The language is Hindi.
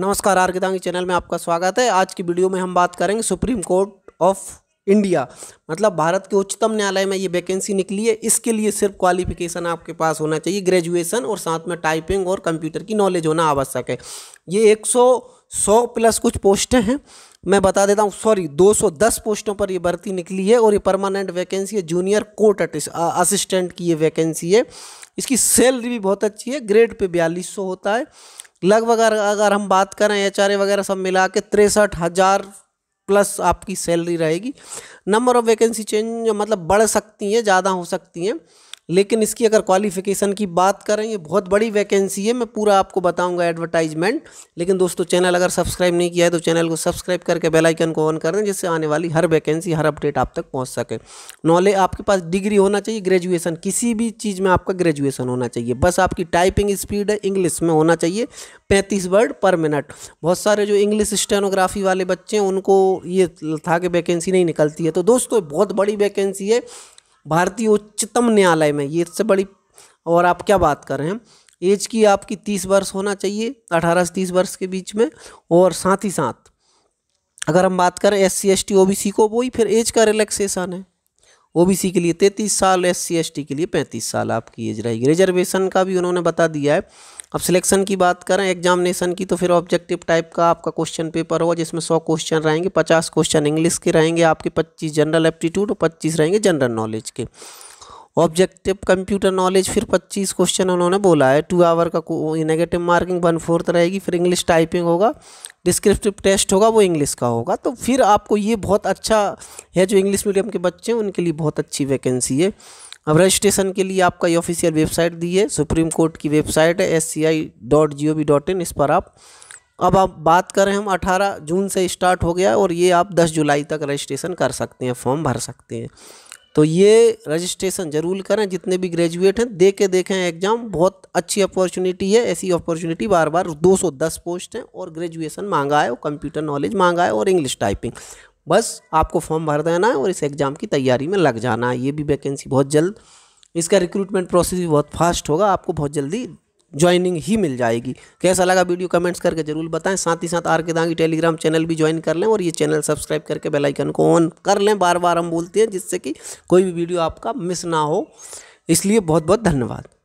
नमस्कार आर गीतांगी चैनल में आपका स्वागत है आज की वीडियो में हम बात करेंगे सुप्रीम कोर्ट ऑफ इंडिया मतलब भारत के उच्चतम न्यायालय में ये वैकेंसी निकली है इसके लिए सिर्फ क्वालिफिकेशन आपके पास होना चाहिए ग्रेजुएशन और साथ में टाइपिंग और कंप्यूटर की नॉलेज होना आवश्यक है ये एक सौ सौ प्लस कुछ पोस्टें हैं मैं बता देता हूँ सॉरी 210 पोस्टों पर ये भर्ती निकली है और ये परमानेंट वैकेंसी है जूनियर कोर्ट असिस्टेंट की ये वैकेंसी है इसकी सैलरी भी बहुत अच्छी है ग्रेड पे बयालीस सौ होता है लगभग अगर हम बात करें एच वगैरह सब मिला के तिरसठ हज़ार प्लस आपकी सैलरी रहेगी नंबर ऑफ वैकेंसी चेंज मतलब बढ़ सकती हैं ज़्यादा हो सकती हैं लेकिन इसकी अगर क्वालिफिकेशन की बात करें ये बहुत बड़ी वैकेंसी है मैं पूरा आपको बताऊंगा एडवर्टाइजमेंट लेकिन दोस्तों चैनल अगर सब्सक्राइब नहीं किया है तो चैनल को सब्सक्राइब करके बेल आइकन को ऑन कर दें जिससे आने वाली हर वैकेंसी हर अपडेट आप तक पहुँच सके नॉलेज आपके पास डिग्री होना चाहिए ग्रेजुएसन किसी भी चीज़ में आपका ग्रेजुएसन होना चाहिए बस आपकी टाइपिंग स्पीड है इंग्लिश में होना चाहिए पैंतीस वर्ड पर मिनट बहुत सारे जो इंग्लिश स्टेनोग्राफी वाले बच्चे हैं उनको ये था कि वैकेंसी नहीं निकलती है तो दोस्तों बहुत बड़ी वैकेंसी है भारतीय उच्चतम न्यायालय में ये इससे बड़ी और आप क्या बात कर रहे हैं एज की आपकी तीस वर्ष होना चाहिए अठारह से तीस वर्ष के बीच में और साथ ही साथ अगर हम बात करें S C S T O B C को वही फिर एज का रिलैक्सेशन है ओ बी सी के लिए तैंतीस साल एस सी एस टी के लिए पैंतीस साल आपकी एज रहेगी रिजर्वेशन का भी उन्होंने बता दिया है अब सिलेक्शन की बात करें एग्जामिनेशन की तो फिर ऑब्जेक्टिव टाइप का आपका क्वेश्चन पेपर होगा जिसमें सौ क्वेश्चन रहेंगे पचास क्वेश्चन इंग्लिश के रहेंगे आपके पच्चीस जनरल एप्टीट्यूड और पच्चीस रहेंगे जनरल नॉलेज के ऑब्जेक्टिव कंप्यूटर नॉलेज फिर 25 क्वेश्चन उन्होंने बोला है टू आवर का नेगेटिव मार्किंग वन फोर्थ रहेगी फिर इंग्लिश टाइपिंग होगा डिस्क्रिप्टिव टेस्ट होगा वो इंग्लिश का होगा तो फिर आपको ये बहुत अच्छा है जो इंग्लिश मीडियम के बच्चे हैं उनके लिए बहुत अच्छी वैकेंसी है अब रजिस्ट्रेशन के लिए आपका ये ऑफिशियल वेबसाइट दी है सुप्रीम कोर्ट की वेबसाइट है S C I dot G O V dot in इस पर आप अब आप बात करें हम 18 जून से स्टार्ट हो गया और ये आप 10 जुलाई तक रजिस्ट्रेशन कर सकते हैं फॉर्म भर सकते हैं तो ये रजिस्ट्रेशन जरूर करें जितने भी ग्रेजुएट हैं दे के देखें एग्ज़ाम बहुत अच्छी अपॉर्चुनिटी है ऐसी अपॉर्चुनिटी बार बार 210 पोस्ट हैं और ग्रेजुएशन मांगा है और कंप्यूटर नॉलेज मांगा है और इंग्लिश टाइपिंग बस आपको फॉर्म भर देना है और इस एग्ज़ाम की तैयारी में लग जाना है ये भी वैकेंसी बहुत जल्द इसका रिक्रूटमेंट प्रोसेस भी बहुत फास्ट होगा आपको बहुत जल्दी ज्वाइनिंग ही मिल जाएगी कैसा लगा वीडियो कमेंट्स करके जरूर बताएं साथ ही साथ R K Dangi Telegram channel भी ज्वाइन कर लें और ये चैनल सब्सक्राइब करके बेल आइकन को ऑन कर लें बार बार हम बोलते हैं जिससे कि कोई भी वीडियो आपका मिस ना हो इसलिए बहुत बहुत धन्यवाद